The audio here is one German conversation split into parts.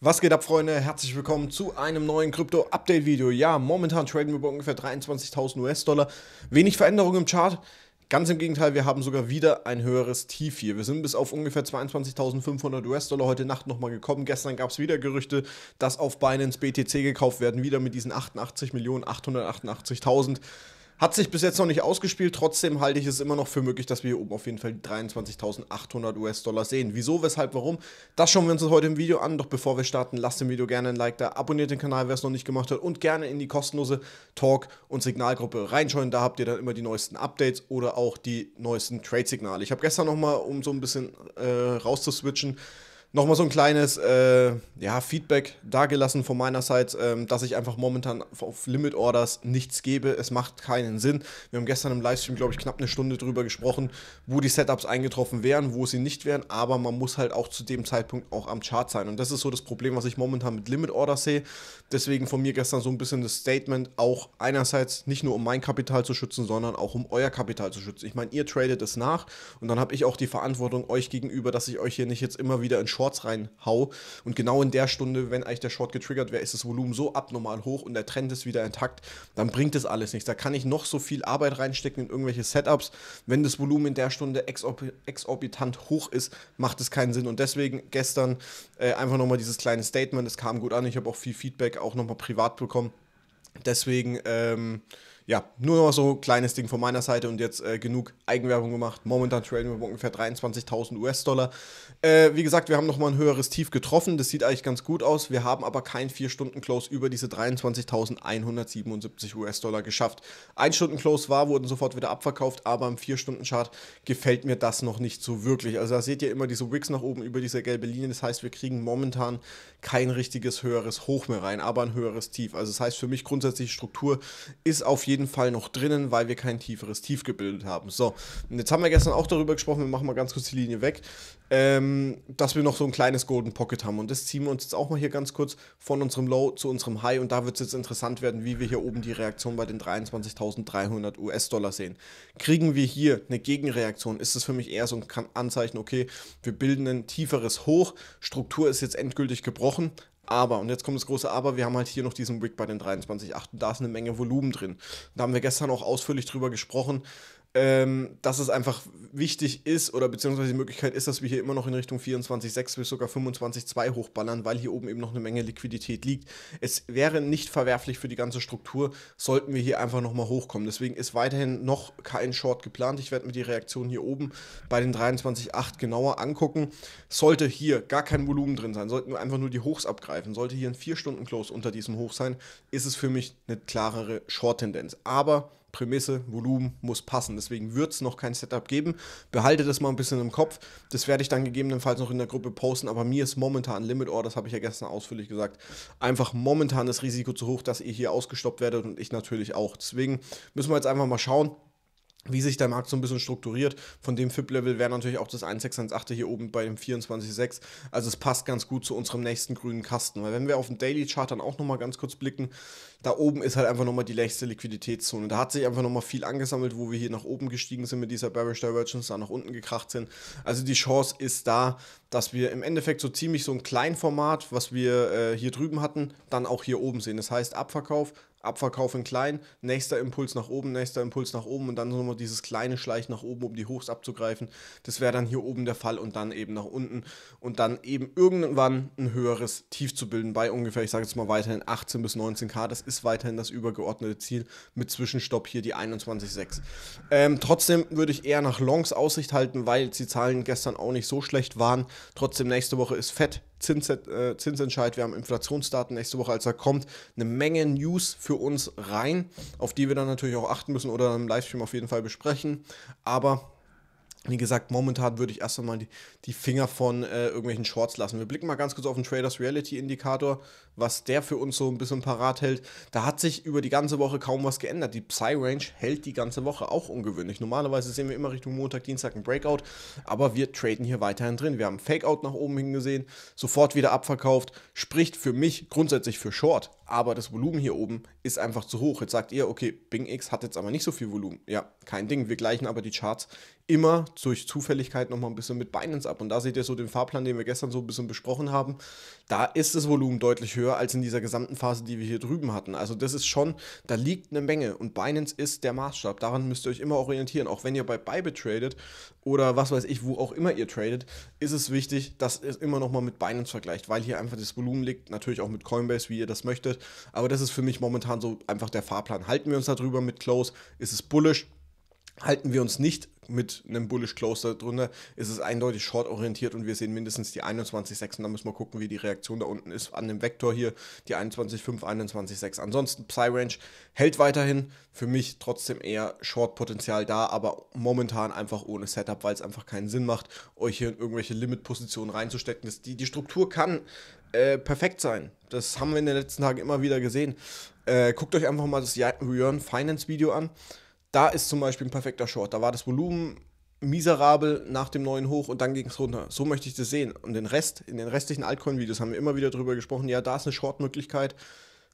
Was geht ab, Freunde? Herzlich willkommen zu einem neuen Krypto-Update-Video. Ja, momentan traden wir bei ungefähr 23.000 US-Dollar. Wenig Veränderung im Chart. Ganz im Gegenteil, wir haben sogar wieder ein höheres Tief hier. Wir sind bis auf ungefähr 22.500 US-Dollar heute Nacht nochmal gekommen. Gestern gab es wieder Gerüchte, dass auf Binance BTC gekauft werden, wieder mit diesen 88.888.000. Hat sich bis jetzt noch nicht ausgespielt, trotzdem halte ich es immer noch für möglich, dass wir hier oben auf jeden Fall 23.800 US-Dollar sehen. Wieso, weshalb, warum? Das schauen wir uns heute im Video an. Doch bevor wir starten, lasst dem Video gerne ein Like da, abonniert den Kanal, wer es noch nicht gemacht hat und gerne in die kostenlose Talk- und Signalgruppe reinschauen. Da habt ihr dann immer die neuesten Updates oder auch die neuesten Trade-Signale. Ich habe gestern nochmal, um so ein bisschen äh, rauszuswitchen, nochmal so ein kleines äh, ja, Feedback dagelassen von meiner Seite, ähm, dass ich einfach momentan auf Limit Orders nichts gebe. Es macht keinen Sinn. Wir haben gestern im Livestream, glaube ich, knapp eine Stunde drüber gesprochen, wo die Setups eingetroffen wären, wo sie nicht wären, aber man muss halt auch zu dem Zeitpunkt auch am Chart sein. Und das ist so das Problem, was ich momentan mit Limit Orders sehe. Deswegen von mir gestern so ein bisschen das Statement, auch einerseits nicht nur um mein Kapital zu schützen, sondern auch um euer Kapital zu schützen. Ich meine, ihr tradet es nach und dann habe ich auch die Verantwortung euch gegenüber, dass ich euch hier nicht jetzt immer wieder in Short Shorts reinhau. Und genau in der Stunde, wenn eigentlich der Short getriggert wäre, ist das Volumen so abnormal hoch und der Trend ist wieder intakt, dann bringt das alles nichts. Da kann ich noch so viel Arbeit reinstecken in irgendwelche Setups. Wenn das Volumen in der Stunde exorb exorbitant hoch ist, macht es keinen Sinn. Und deswegen gestern äh, einfach nochmal dieses kleine Statement, es kam gut an. Ich habe auch viel Feedback auch nochmal privat bekommen. Deswegen, ähm, ja, nur noch so ein kleines Ding von meiner Seite und jetzt äh, genug Eigenwerbung gemacht. Momentan traden wir ungefähr 23.000 US-Dollar. Äh, wie gesagt, wir haben nochmal ein höheres Tief getroffen. Das sieht eigentlich ganz gut aus. Wir haben aber kein 4-Stunden-Close über diese 23.177 US-Dollar geschafft. Ein Stunden-Close war, wurden sofort wieder abverkauft, aber im 4-Stunden-Chart gefällt mir das noch nicht so wirklich. Also da seht ihr immer diese Wicks nach oben über diese gelbe Linie. Das heißt, wir kriegen momentan kein richtiges höheres Hoch mehr rein, aber ein höheres Tief. Also das heißt für mich grundsätzlich, Struktur ist auf jeden jeden Fall noch drinnen, weil wir kein tieferes Tief gebildet haben. So, und jetzt haben wir gestern auch darüber gesprochen, wir machen mal ganz kurz die Linie weg, ähm, dass wir noch so ein kleines Golden Pocket haben. Und das ziehen wir uns jetzt auch mal hier ganz kurz von unserem Low zu unserem High. Und da wird es jetzt interessant werden, wie wir hier oben die Reaktion bei den 23.300 US-Dollar sehen. Kriegen wir hier eine Gegenreaktion? Ist das für mich eher so ein Anzeichen, okay, wir bilden ein tieferes Hoch, Struktur ist jetzt endgültig gebrochen, aber, und jetzt kommt das große Aber, wir haben halt hier noch diesen Wick bei den 23,8 da ist eine Menge Volumen drin. Da haben wir gestern auch ausführlich drüber gesprochen ähm, dass es einfach wichtig ist oder beziehungsweise die Möglichkeit ist, dass wir hier immer noch in Richtung 24,6 bis sogar 25,2 hochballern, weil hier oben eben noch eine Menge Liquidität liegt. Es wäre nicht verwerflich für die ganze Struktur, sollten wir hier einfach nochmal hochkommen. Deswegen ist weiterhin noch kein Short geplant. Ich werde mir die Reaktion hier oben bei den 23,8 genauer angucken. Sollte hier gar kein Volumen drin sein, sollten wir einfach nur die Hochs abgreifen, sollte hier ein 4-Stunden-Close unter diesem Hoch sein, ist es für mich eine klarere Short-Tendenz. Aber Prämisse, Volumen muss passen. Deswegen wird es noch kein Setup geben. Behalte das mal ein bisschen im Kopf. Das werde ich dann gegebenenfalls noch in der Gruppe posten. Aber mir ist momentan Limit Order, das habe ich ja gestern ausführlich gesagt, einfach momentan das Risiko zu hoch, dass ihr hier ausgestoppt werdet und ich natürlich auch. Deswegen müssen wir jetzt einfach mal schauen wie sich der Markt so ein bisschen strukturiert. Von dem FIP-Level wäre natürlich auch das 1,618 hier oben bei dem 24,6. Also es passt ganz gut zu unserem nächsten grünen Kasten. Weil wenn wir auf den Daily-Chart dann auch nochmal ganz kurz blicken, da oben ist halt einfach nochmal die längste Liquiditätszone. Da hat sich einfach nochmal viel angesammelt, wo wir hier nach oben gestiegen sind mit dieser Bearish Divergence, da nach unten gekracht sind. Also die Chance ist da, dass wir im Endeffekt so ziemlich so ein Kleinformat, was wir äh, hier drüben hatten, dann auch hier oben sehen. Das heißt Abverkauf, Abverkauf in klein, nächster Impuls nach oben, nächster Impuls nach oben und dann nochmal dieses kleine Schleich nach oben, um die Hochs abzugreifen. Das wäre dann hier oben der Fall und dann eben nach unten und dann eben irgendwann ein höheres Tief zu bilden bei ungefähr, ich sage jetzt mal weiterhin 18 bis 19k. Das ist weiterhin das übergeordnete Ziel mit Zwischenstopp hier die 21,6. Ähm, trotzdem würde ich eher nach Longs Aussicht halten, weil die Zahlen gestern auch nicht so schlecht waren. Trotzdem, nächste Woche ist Fett Zins, äh, Zinsentscheid, wir haben Inflationsdaten nächste Woche, als er kommt, eine Menge News für uns rein, auf die wir dann natürlich auch achten müssen oder im Livestream auf jeden Fall besprechen. Aber wie gesagt, momentan würde ich erst einmal die, die Finger von äh, irgendwelchen Shorts lassen. Wir blicken mal ganz kurz auf den Traders Reality Indikator was der für uns so ein bisschen parat hält. Da hat sich über die ganze Woche kaum was geändert. Die Psy-Range hält die ganze Woche auch ungewöhnlich. Normalerweise sehen wir immer Richtung Montag, Dienstag ein Breakout, aber wir traden hier weiterhin drin. Wir haben Fakeout nach oben hingesehen, sofort wieder abverkauft. Spricht für mich grundsätzlich für Short, aber das Volumen hier oben ist einfach zu hoch. Jetzt sagt ihr, okay, Bing X hat jetzt aber nicht so viel Volumen. Ja, kein Ding. Wir gleichen aber die Charts immer durch Zufälligkeit nochmal ein bisschen mit Binance ab. Und da seht ihr so den Fahrplan, den wir gestern so ein bisschen besprochen haben. Da ist das Volumen deutlich höher höher als in dieser gesamten Phase, die wir hier drüben hatten. Also das ist schon, da liegt eine Menge und Binance ist der Maßstab. Daran müsst ihr euch immer orientieren. Auch wenn ihr bei Bybit tradet oder was weiß ich, wo auch immer ihr tradet, ist es wichtig, dass ihr es immer nochmal mit Binance vergleicht, weil hier einfach das Volumen liegt, natürlich auch mit Coinbase, wie ihr das möchtet. Aber das ist für mich momentan so einfach der Fahrplan. Halten wir uns darüber mit Close, ist es bullish, halten wir uns nicht mit einem Bullish Closer drunter, ist es eindeutig short-orientiert und wir sehen mindestens die 21,6. und Da müssen wir gucken, wie die Reaktion da unten ist an dem Vektor hier, die 21,5, 21,6. Ansonsten Psy-Range hält weiterhin. Für mich trotzdem eher Short-Potenzial da, aber momentan einfach ohne Setup, weil es einfach keinen Sinn macht, euch hier in irgendwelche Limit-Positionen reinzustecken. Das, die, die Struktur kann äh, perfekt sein. Das haben wir in den letzten Tagen immer wieder gesehen. Äh, guckt euch einfach mal das Return Finance Video an da ist zum Beispiel ein perfekter Short. Da war das Volumen miserabel nach dem neuen Hoch und dann ging es runter. So möchte ich das sehen. Und den Rest, in den restlichen Altcoin-Videos haben wir immer wieder darüber gesprochen, ja, da ist eine Short-Möglichkeit.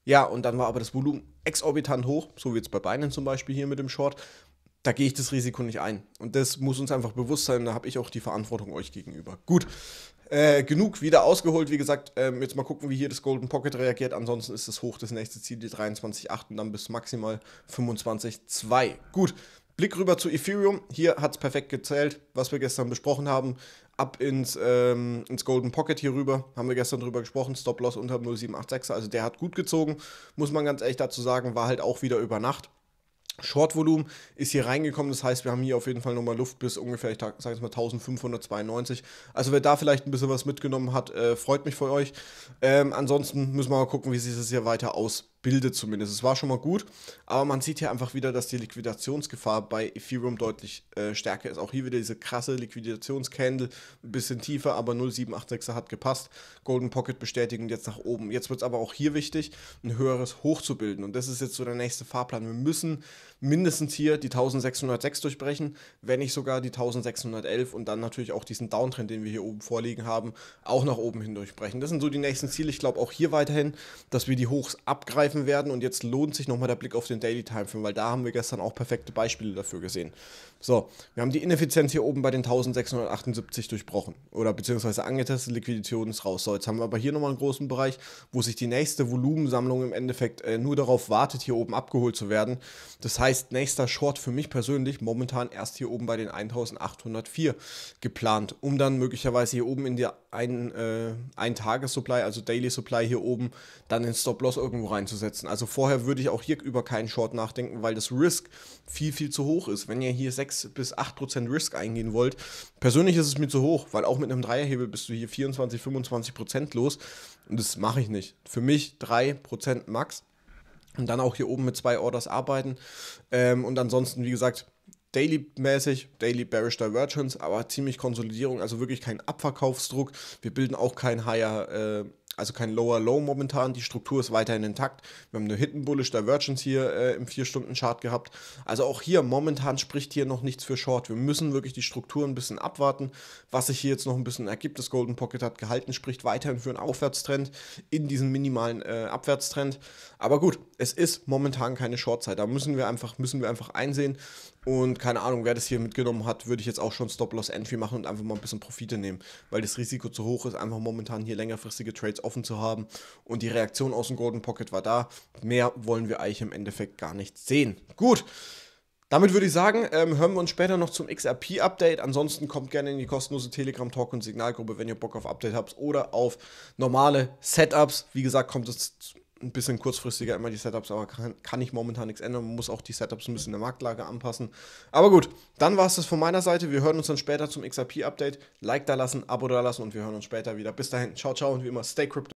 Ja, und dann war aber das Volumen exorbitant hoch, so wie jetzt bei Binance zum Beispiel hier mit dem Short. Da gehe ich das Risiko nicht ein. Und das muss uns einfach bewusst sein, da habe ich auch die Verantwortung euch gegenüber. Gut, äh, genug wieder ausgeholt. Wie gesagt, ähm, jetzt mal gucken, wie hier das Golden Pocket reagiert. Ansonsten ist es hoch das nächste Ziel, die 23,8 und dann bis maximal 25,2. Gut, Blick rüber zu Ethereum. Hier hat es perfekt gezählt, was wir gestern besprochen haben. Ab ins, ähm, ins Golden Pocket hier rüber. Haben wir gestern drüber gesprochen. Stop-Loss unter 0786 Also der hat gut gezogen. Muss man ganz ehrlich dazu sagen, war halt auch wieder über Nacht. Shortvolumen ist hier reingekommen, das heißt, wir haben hier auf jeden Fall nochmal Luft bis ungefähr, ich sage jetzt mal 1592. Also wer da vielleicht ein bisschen was mitgenommen hat, äh, freut mich für euch. Ähm, ansonsten müssen wir mal gucken, wie sich das hier weiter aus bildet zumindest. Es war schon mal gut, aber man sieht hier einfach wieder, dass die Liquidationsgefahr bei Ethereum deutlich äh, stärker ist. Auch hier wieder diese krasse Liquidationscandle, ein bisschen tiefer, aber 0,786er hat gepasst. Golden Pocket bestätigen jetzt nach oben. Jetzt wird es aber auch hier wichtig, ein höheres Hoch zu bilden und das ist jetzt so der nächste Fahrplan. Wir müssen mindestens hier die 1606 durchbrechen, wenn nicht sogar die 1611 und dann natürlich auch diesen Downtrend, den wir hier oben vorliegen haben, auch nach oben hin durchbrechen. Das sind so die nächsten Ziele. Ich glaube auch hier weiterhin, dass wir die Hochs abgreifen greifen werden. Und jetzt lohnt sich nochmal der Blick auf den Daily Time weil da haben wir gestern auch perfekte Beispiele dafür gesehen. So, wir haben die Ineffizienz hier oben bei den 1678 durchbrochen oder beziehungsweise angetestet, Liquidation ist raus. So, jetzt haben wir aber hier nochmal einen großen Bereich, wo sich die nächste Volumensammlung im Endeffekt äh, nur darauf wartet, hier oben abgeholt zu werden. Das heißt, nächster Short für mich persönlich momentan erst hier oben bei den 1804 geplant, um dann möglicherweise hier oben in der ein, äh, ein Tages-Supply, also Daily Supply hier oben, dann den Stop-Loss irgendwo reinzusetzen setzen. Also vorher würde ich auch hier über keinen Short nachdenken, weil das Risk viel, viel zu hoch ist. Wenn ihr hier 6 bis 8% Prozent Risk eingehen wollt, persönlich ist es mir zu hoch, weil auch mit einem Dreierhebel bist du hier 24, 25% Prozent los und das mache ich nicht. Für mich 3% Prozent max und dann auch hier oben mit zwei Orders arbeiten ähm, und ansonsten, wie gesagt, Daily-mäßig, Daily Bearish Divergence, aber ziemlich Konsolidierung, also wirklich kein Abverkaufsdruck. Wir bilden auch kein Higher äh, also kein Lower Low momentan. Die Struktur ist weiterhin intakt. Wir haben eine Hidden Bullish Divergence hier äh, im 4-Stunden-Chart gehabt. Also auch hier momentan spricht hier noch nichts für Short. Wir müssen wirklich die Struktur ein bisschen abwarten. Was sich hier jetzt noch ein bisschen ergibt, das Golden Pocket hat gehalten, spricht weiterhin für einen Aufwärtstrend in diesem minimalen äh, Abwärtstrend. Aber gut, es ist momentan keine Shortzeit. Da müssen wir einfach, müssen wir einfach einsehen. Und keine Ahnung, wer das hier mitgenommen hat, würde ich jetzt auch schon Stop-Loss-Entry machen und einfach mal ein bisschen Profite nehmen, weil das Risiko zu hoch ist, einfach momentan hier längerfristige Trades offen zu haben. Und die Reaktion aus dem Golden Pocket war da. Mehr wollen wir eigentlich im Endeffekt gar nicht sehen. Gut. Damit würde ich sagen, ähm, hören wir uns später noch zum XRP-Update. Ansonsten kommt gerne in die kostenlose Telegram-Talk- und Signalgruppe, wenn ihr Bock auf Update habt oder auf normale Setups. Wie gesagt, kommt es ein bisschen kurzfristiger immer die Setups, aber kann, kann ich momentan nichts ändern. Man muss auch die Setups ein bisschen der Marktlage anpassen. Aber gut, dann war es das von meiner Seite. Wir hören uns dann später zum XRP-Update. Like da lassen, Abo da lassen und wir hören uns später wieder. Bis dahin, ciao, ciao und wie immer, stay crypto.